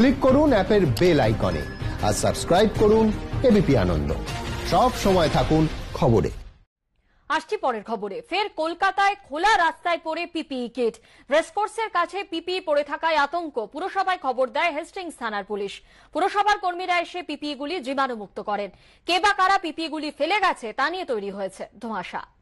click করুন অ্যাপের bell আইকনে আর সাবস্ক্রাইব করুন এবিপি আনন্দ সব সময় থাকুন খবরে আসছি পরের খবরে ফের কলকাতায় খোলা রাস্তায় পড়ে পিপিই কিট রেসফোর্সের কাছে পিপিই পড়ে থাকায় আতঙ্ক পুরসভায় খবর দেয় হেস্টিংস থানার পুলিশ পুরসভার কর্মীরা এসে পিপিই গুলি জীবাণুমুক্ত করেন কে বা কারা পিপিই গুলি ফেলে গেছে তা নিয়ে তৈরি হয়েছে ধোঁয়াশা